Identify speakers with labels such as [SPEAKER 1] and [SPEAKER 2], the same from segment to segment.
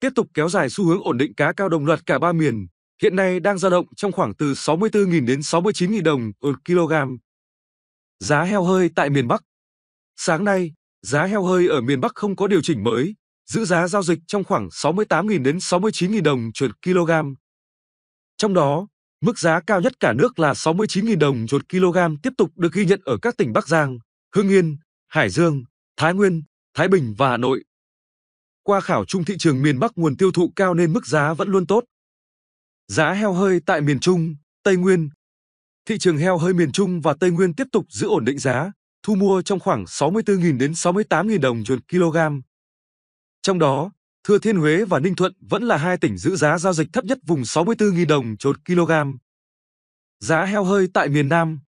[SPEAKER 1] tiếp tục kéo dài xu hướng ổn định cá cao đồng loạt cả ba miền, hiện nay đang dao động trong khoảng từ 64.000 đến 69.000 đồng một kg. Giá heo hơi tại miền Bắc Sáng nay, giá heo hơi ở miền Bắc không có điều chỉnh mới, giữ giá giao dịch trong khoảng 68.000 đến 69.000 đồng chuột kg. Trong đó, mức giá cao nhất cả nước là 69.000 đồng chuột kg tiếp tục được ghi nhận ở các tỉnh Bắc Giang, Hưng Yên, Hải Dương, Thái Nguyên, Thái Bình và Hà Nội. Qua khảo trung thị trường miền Bắc nguồn tiêu thụ cao nên mức giá vẫn luôn tốt. Giá heo hơi tại miền Trung, Tây Nguyên. Thị trường heo hơi miền Trung và Tây Nguyên tiếp tục giữ ổn định giá, thu mua trong khoảng 64.000 đến 68.000 đồng một kg. Trong đó, Thừa Thiên Huế và Ninh Thuận vẫn là hai tỉnh giữ giá giao dịch thấp nhất vùng 64.000 đồng một kg. Giá heo hơi tại miền Nam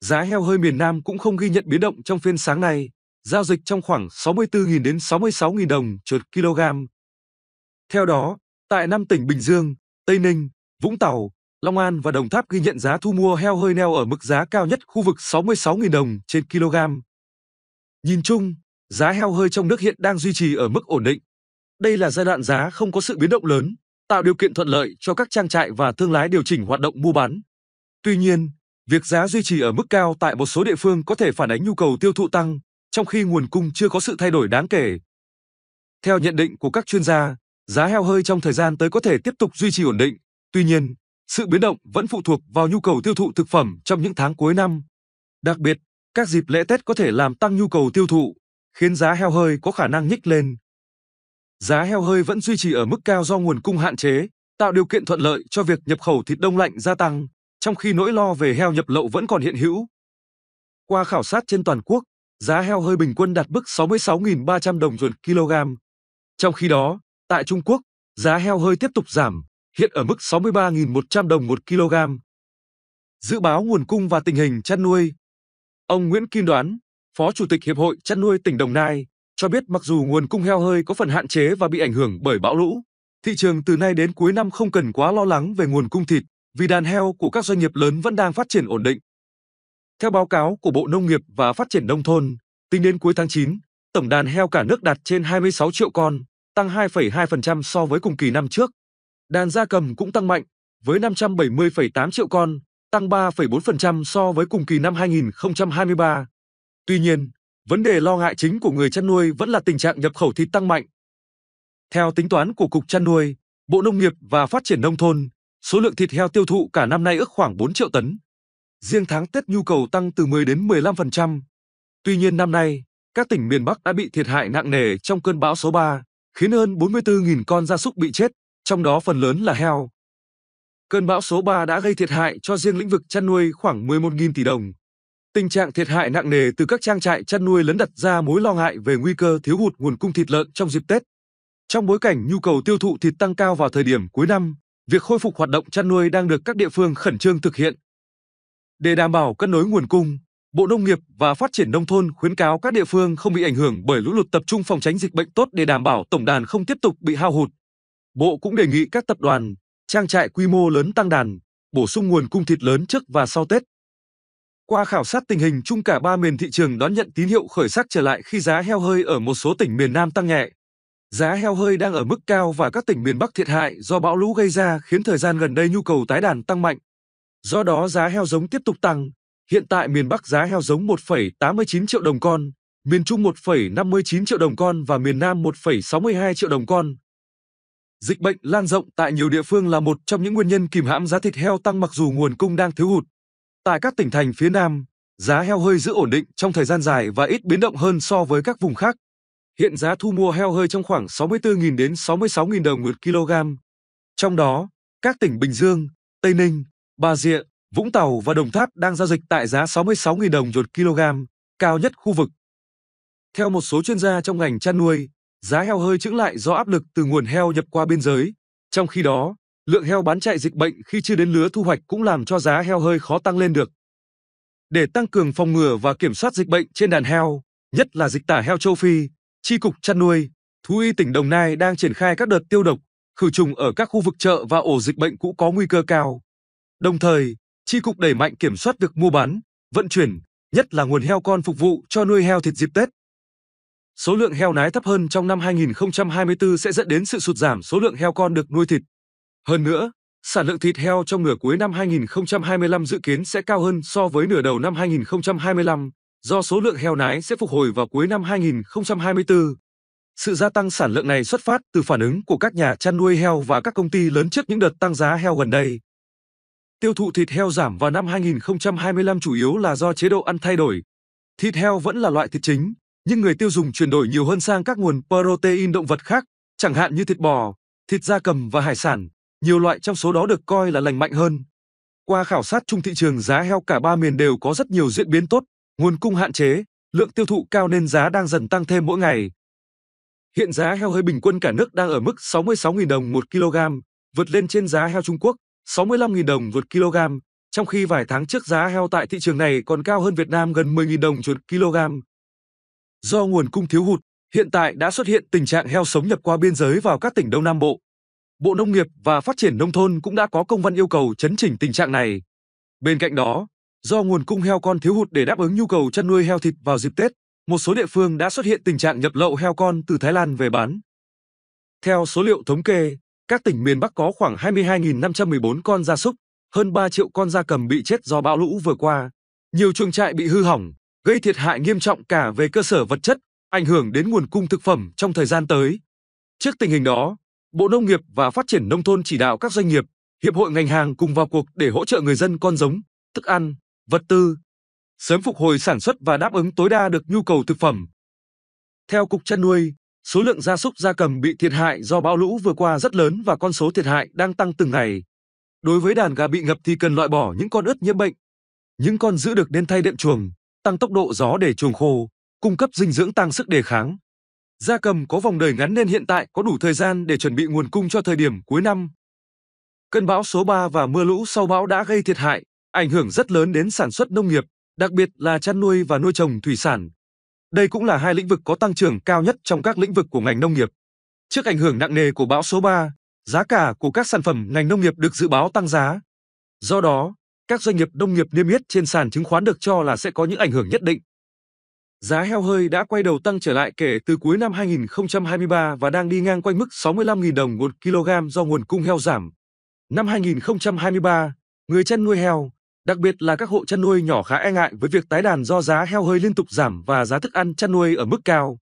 [SPEAKER 1] Giá heo hơi miền Nam cũng không ghi nhận biến động trong phiên sáng nay giao dịch trong khoảng 64.000 đến 66.000 đồng chuột kg. Theo đó, tại 5 tỉnh Bình Dương, Tây Ninh, Vũng Tàu, Long An và Đồng Tháp ghi nhận giá thu mua heo hơi neo ở mức giá cao nhất khu vực 66.000 đồng trên kg. Nhìn chung, giá heo hơi trong nước hiện đang duy trì ở mức ổn định. Đây là giai đoạn giá không có sự biến động lớn, tạo điều kiện thuận lợi cho các trang trại và thương lái điều chỉnh hoạt động mua bán. Tuy nhiên, việc giá duy trì ở mức cao tại một số địa phương có thể phản ánh nhu cầu tiêu thụ tăng, trong khi nguồn cung chưa có sự thay đổi đáng kể. Theo nhận định của các chuyên gia, giá heo hơi trong thời gian tới có thể tiếp tục duy trì ổn định, tuy nhiên, sự biến động vẫn phụ thuộc vào nhu cầu tiêu thụ thực phẩm trong những tháng cuối năm. Đặc biệt, các dịp lễ Tết có thể làm tăng nhu cầu tiêu thụ, khiến giá heo hơi có khả năng nhích lên. Giá heo hơi vẫn duy trì ở mức cao do nguồn cung hạn chế, tạo điều kiện thuận lợi cho việc nhập khẩu thịt đông lạnh gia tăng, trong khi nỗi lo về heo nhập lậu vẫn còn hiện hữu. Qua khảo sát trên toàn quốc, giá heo hơi bình quân đạt mức 66.300 đồng ruột kg. Trong khi đó, tại Trung Quốc, giá heo hơi tiếp tục giảm, hiện ở mức 63.100 đồng một kg. Dự báo nguồn cung và tình hình chăn nuôi Ông Nguyễn Kim Đoán, Phó Chủ tịch Hiệp hội Chăn nuôi tỉnh Đồng Nai, cho biết mặc dù nguồn cung heo hơi có phần hạn chế và bị ảnh hưởng bởi bão lũ, thị trường từ nay đến cuối năm không cần quá lo lắng về nguồn cung thịt, vì đàn heo của các doanh nghiệp lớn vẫn đang phát triển ổn định. Theo báo cáo của Bộ Nông nghiệp và Phát triển Nông thôn, tính đến cuối tháng 9, tổng đàn heo cả nước đạt trên 26 triệu con, tăng 2,2% so với cùng kỳ năm trước. Đàn gia cầm cũng tăng mạnh, với 570,8 triệu con, tăng 3,4% so với cùng kỳ năm 2023. Tuy nhiên, vấn đề lo ngại chính của người chăn nuôi vẫn là tình trạng nhập khẩu thịt tăng mạnh. Theo tính toán của Cục Chăn nuôi, Bộ Nông nghiệp và Phát triển Nông thôn, số lượng thịt heo tiêu thụ cả năm nay ước khoảng 4 triệu tấn, Riêng tháng Tết nhu cầu tăng từ 10 đến 15%. Tuy nhiên năm nay, các tỉnh miền Bắc đã bị thiệt hại nặng nề trong cơn bão số 3, khiến hơn 44.000 con gia súc bị chết, trong đó phần lớn là heo. Cơn bão số 3 đã gây thiệt hại cho riêng lĩnh vực chăn nuôi khoảng 11.000 tỷ đồng. Tình trạng thiệt hại nặng nề từ các trang trại chăn nuôi lớn đặt ra mối lo ngại về nguy cơ thiếu hụt nguồn cung thịt lợn trong dịp Tết. Trong bối cảnh nhu cầu tiêu thụ thịt tăng cao vào thời điểm cuối năm, việc khôi phục hoạt động chăn nuôi đang được các địa phương khẩn trương thực hiện. Để đảm bảo cân đối nguồn cung, Bộ Nông nghiệp và Phát triển Nông thôn khuyến cáo các địa phương không bị ảnh hưởng bởi lũ lụt tập trung phòng tránh dịch bệnh tốt để đảm bảo tổng đàn không tiếp tục bị hao hụt. Bộ cũng đề nghị các tập đoàn, trang trại quy mô lớn tăng đàn, bổ sung nguồn cung thịt lớn trước và sau Tết. Qua khảo sát tình hình chung cả ba miền thị trường đón nhận tín hiệu khởi sắc trở lại khi giá heo hơi ở một số tỉnh miền Nam tăng nhẹ. Giá heo hơi đang ở mức cao và các tỉnh miền Bắc thiệt hại do bão lũ gây ra khiến thời gian gần đây nhu cầu tái đàn tăng mạnh. Do đó giá heo giống tiếp tục tăng. Hiện tại miền Bắc giá heo giống 1,89 triệu đồng con, miền Trung 1,59 triệu đồng con và miền Nam 1,62 triệu đồng con. Dịch bệnh lan rộng tại nhiều địa phương là một trong những nguyên nhân kìm hãm giá thịt heo tăng mặc dù nguồn cung đang thiếu hụt. Tại các tỉnh thành phía Nam, giá heo hơi giữ ổn định trong thời gian dài và ít biến động hơn so với các vùng khác. Hiện giá thu mua heo hơi trong khoảng 64.000 đến 66.000 đồng một kg. Trong đó, các tỉnh Bình Dương, Tây Ninh, Bà Rịa, Vũng Tàu và Đồng Tháp đang giao dịch tại giá 66.000 đồng một kg, cao nhất khu vực. Theo một số chuyên gia trong ngành chăn nuôi, giá heo hơi chững lại do áp lực từ nguồn heo nhập qua biên giới. Trong khi đó, lượng heo bán chạy dịch bệnh khi chưa đến lứa thu hoạch cũng làm cho giá heo hơi khó tăng lên được. Để tăng cường phòng ngừa và kiểm soát dịch bệnh trên đàn heo, nhất là dịch tả heo châu Phi, Tri cục chăn nuôi, thú y tỉnh Đồng Nai đang triển khai các đợt tiêu độc, khử trùng ở các khu vực chợ và ổ dịch bệnh cũ có nguy cơ cao. Đồng thời, chi cục đẩy mạnh kiểm soát việc mua bán, vận chuyển, nhất là nguồn heo con phục vụ cho nuôi heo thịt dịp Tết. Số lượng heo nái thấp hơn trong năm 2024 sẽ dẫn đến sự sụt giảm số lượng heo con được nuôi thịt. Hơn nữa, sản lượng thịt heo trong nửa cuối năm 2025 dự kiến sẽ cao hơn so với nửa đầu năm 2025, do số lượng heo nái sẽ phục hồi vào cuối năm 2024. Sự gia tăng sản lượng này xuất phát từ phản ứng của các nhà chăn nuôi heo và các công ty lớn trước những đợt tăng giá heo gần đây. Tiêu thụ thịt heo giảm vào năm 2025 chủ yếu là do chế độ ăn thay đổi. Thịt heo vẫn là loại thịt chính, nhưng người tiêu dùng chuyển đổi nhiều hơn sang các nguồn protein động vật khác, chẳng hạn như thịt bò, thịt gia cầm và hải sản, nhiều loại trong số đó được coi là lành mạnh hơn. Qua khảo sát chung thị trường giá heo cả ba miền đều có rất nhiều diễn biến tốt, nguồn cung hạn chế, lượng tiêu thụ cao nên giá đang dần tăng thêm mỗi ngày. Hiện giá heo hơi bình quân cả nước đang ở mức 66.000 đồng 1 kg, vượt lên trên giá heo Trung Quốc 65.000 đồng một kg, trong khi vài tháng trước giá heo tại thị trường này còn cao hơn Việt Nam gần 10.000 đồng một kg. Do nguồn cung thiếu hụt, hiện tại đã xuất hiện tình trạng heo sống nhập qua biên giới vào các tỉnh Đông Nam Bộ. Bộ Nông nghiệp và Phát triển Nông thôn cũng đã có công văn yêu cầu chấn chỉnh tình trạng này. Bên cạnh đó, do nguồn cung heo con thiếu hụt để đáp ứng nhu cầu chăn nuôi heo thịt vào dịp Tết, một số địa phương đã xuất hiện tình trạng nhập lậu heo con từ Thái Lan về bán. Theo số liệu thống kê, các tỉnh miền Bắc có khoảng 22.514 con gia súc, hơn 3 triệu con gia cầm bị chết do bão lũ vừa qua. Nhiều chuồng trại bị hư hỏng, gây thiệt hại nghiêm trọng cả về cơ sở vật chất, ảnh hưởng đến nguồn cung thực phẩm trong thời gian tới. Trước tình hình đó, Bộ Nông nghiệp và Phát triển Nông thôn chỉ đạo các doanh nghiệp, hiệp hội ngành hàng cùng vào cuộc để hỗ trợ người dân con giống, thức ăn, vật tư, sớm phục hồi sản xuất và đáp ứng tối đa được nhu cầu thực phẩm. Theo Cục chăn nuôi, Số lượng gia súc gia cầm bị thiệt hại do bão lũ vừa qua rất lớn và con số thiệt hại đang tăng từng ngày. Đối với đàn gà bị ngập thì cần loại bỏ những con ướt nhiễm bệnh. Những con giữ được nên thay đệm chuồng, tăng tốc độ gió để chuồng khô, cung cấp dinh dưỡng tăng sức đề kháng. Gia cầm có vòng đời ngắn nên hiện tại có đủ thời gian để chuẩn bị nguồn cung cho thời điểm cuối năm. Cơn bão số 3 và mưa lũ sau bão đã gây thiệt hại, ảnh hưởng rất lớn đến sản xuất nông nghiệp, đặc biệt là chăn nuôi và nuôi trồng thủy sản. Đây cũng là hai lĩnh vực có tăng trưởng cao nhất trong các lĩnh vực của ngành nông nghiệp. Trước ảnh hưởng nặng nề của bão số 3, giá cả của các sản phẩm ngành nông nghiệp được dự báo tăng giá. Do đó, các doanh nghiệp nông nghiệp niêm yết trên sàn chứng khoán được cho là sẽ có những ảnh hưởng nhất định. Giá heo hơi đã quay đầu tăng trở lại kể từ cuối năm 2023 và đang đi ngang quanh mức 65.000 đồng một kg do nguồn cung heo giảm. Năm 2023, người chăn nuôi heo, Đặc biệt là các hộ chăn nuôi nhỏ khá e ngại với việc tái đàn do giá heo hơi liên tục giảm và giá thức ăn chăn nuôi ở mức cao.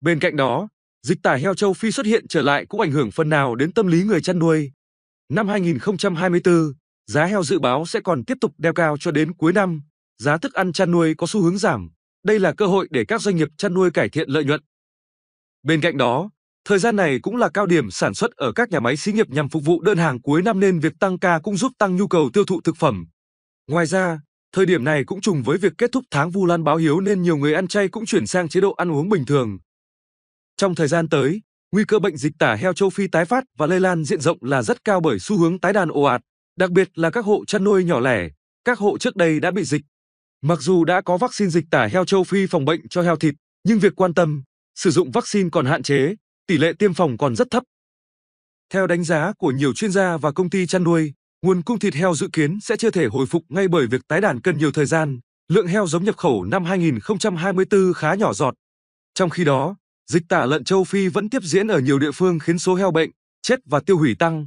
[SPEAKER 1] Bên cạnh đó, dịch tả heo châu Phi xuất hiện trở lại cũng ảnh hưởng phần nào đến tâm lý người chăn nuôi. Năm 2024, giá heo dự báo sẽ còn tiếp tục đeo cao cho đến cuối năm, giá thức ăn chăn nuôi có xu hướng giảm. Đây là cơ hội để các doanh nghiệp chăn nuôi cải thiện lợi nhuận. Bên cạnh đó, thời gian này cũng là cao điểm sản xuất ở các nhà máy xí nghiệp nhằm phục vụ đơn hàng cuối năm nên việc tăng ca cũng giúp tăng nhu cầu tiêu thụ thực phẩm, Ngoài ra, thời điểm này cũng trùng với việc kết thúc tháng Vu Lan báo hiếu nên nhiều người ăn chay cũng chuyển sang chế độ ăn uống bình thường. Trong thời gian tới, nguy cơ bệnh dịch tả heo châu Phi tái phát và lây lan diện rộng là rất cao bởi xu hướng tái đàn ồ ạt, đặc biệt là các hộ chăn nuôi nhỏ lẻ, các hộ trước đây đã bị dịch. Mặc dù đã có vaccine dịch tả heo châu Phi phòng bệnh cho heo thịt, nhưng việc quan tâm, sử dụng vaccine còn hạn chế, tỷ lệ tiêm phòng còn rất thấp. Theo đánh giá của nhiều chuyên gia và công ty chăn nuôi, Nguồn cung thịt heo dự kiến sẽ chưa thể hồi phục ngay bởi việc tái đàn cần nhiều thời gian. Lượng heo giống nhập khẩu năm 2024 khá nhỏ giọt. Trong khi đó, dịch tả lợn châu Phi vẫn tiếp diễn ở nhiều địa phương khiến số heo bệnh, chết và tiêu hủy tăng.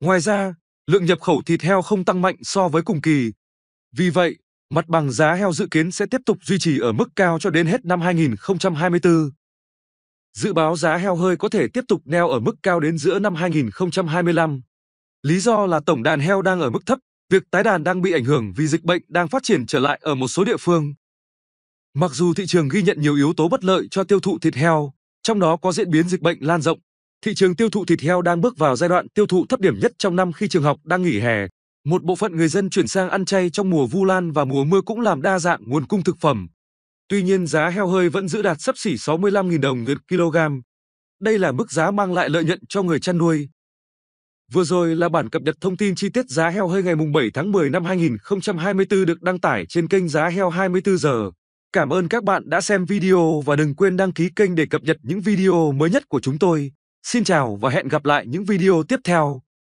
[SPEAKER 1] Ngoài ra, lượng nhập khẩu thịt heo không tăng mạnh so với cùng kỳ. Vì vậy, mặt bằng giá heo dự kiến sẽ tiếp tục duy trì ở mức cao cho đến hết năm 2024. Dự báo giá heo hơi có thể tiếp tục neo ở mức cao đến giữa năm 2025. Lý do là tổng đàn heo đang ở mức thấp, việc tái đàn đang bị ảnh hưởng vì dịch bệnh đang phát triển trở lại ở một số địa phương. Mặc dù thị trường ghi nhận nhiều yếu tố bất lợi cho tiêu thụ thịt heo, trong đó có diễn biến dịch bệnh lan rộng, thị trường tiêu thụ thịt heo đang bước vào giai đoạn tiêu thụ thấp điểm nhất trong năm khi trường học đang nghỉ hè. Một bộ phận người dân chuyển sang ăn chay trong mùa vu lan và mùa mưa cũng làm đa dạng nguồn cung thực phẩm. Tuy nhiên giá heo hơi vẫn giữ đạt sấp xỉ 65.000 đồng một kg. Đây là mức giá mang lại lợi nhuận cho người chăn nuôi. Vừa rồi là bản cập nhật thông tin chi tiết giá heo hơi ngày 7 tháng 10 năm 2024 được đăng tải trên kênh Giá Heo 24 giờ. Cảm ơn các bạn đã xem video và đừng quên đăng ký kênh để cập nhật những video mới nhất của chúng tôi. Xin chào và hẹn gặp lại những video tiếp theo.